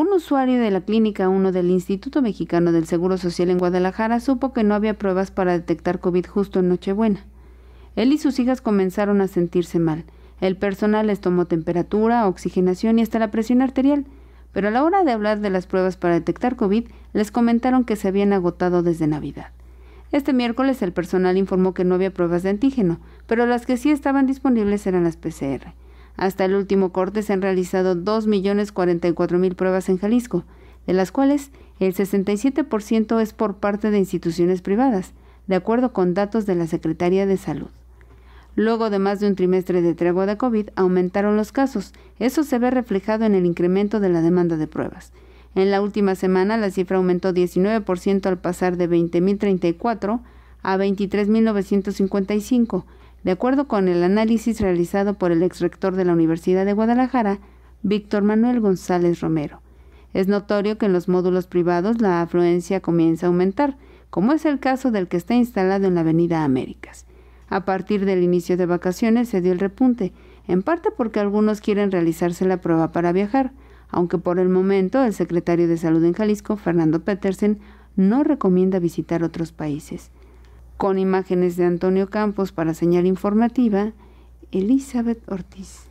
Un usuario de la Clínica 1 del Instituto Mexicano del Seguro Social en Guadalajara supo que no había pruebas para detectar COVID justo en Nochebuena. Él y sus hijas comenzaron a sentirse mal. El personal les tomó temperatura, oxigenación y hasta la presión arterial, pero a la hora de hablar de las pruebas para detectar COVID, les comentaron que se habían agotado desde Navidad. Este miércoles el personal informó que no había pruebas de antígeno, pero las que sí estaban disponibles eran las PCR. Hasta el último corte se han realizado 2.044.000 pruebas en Jalisco, de las cuales el 67% es por parte de instituciones privadas, de acuerdo con datos de la Secretaría de Salud. Luego de más de un trimestre de tregua de COVID, aumentaron los casos. Eso se ve reflejado en el incremento de la demanda de pruebas. En la última semana, la cifra aumentó 19% al pasar de 20.034 a 23.955 de acuerdo con el análisis realizado por el ex rector de la Universidad de Guadalajara, Víctor Manuel González Romero, es notorio que en los módulos privados la afluencia comienza a aumentar, como es el caso del que está instalado en la Avenida Américas. A partir del inicio de vacaciones se dio el repunte, en parte porque algunos quieren realizarse la prueba para viajar, aunque por el momento el secretario de Salud en Jalisco, Fernando Petersen, no recomienda visitar otros países. Con imágenes de Antonio Campos para señal informativa, Elizabeth Ortiz.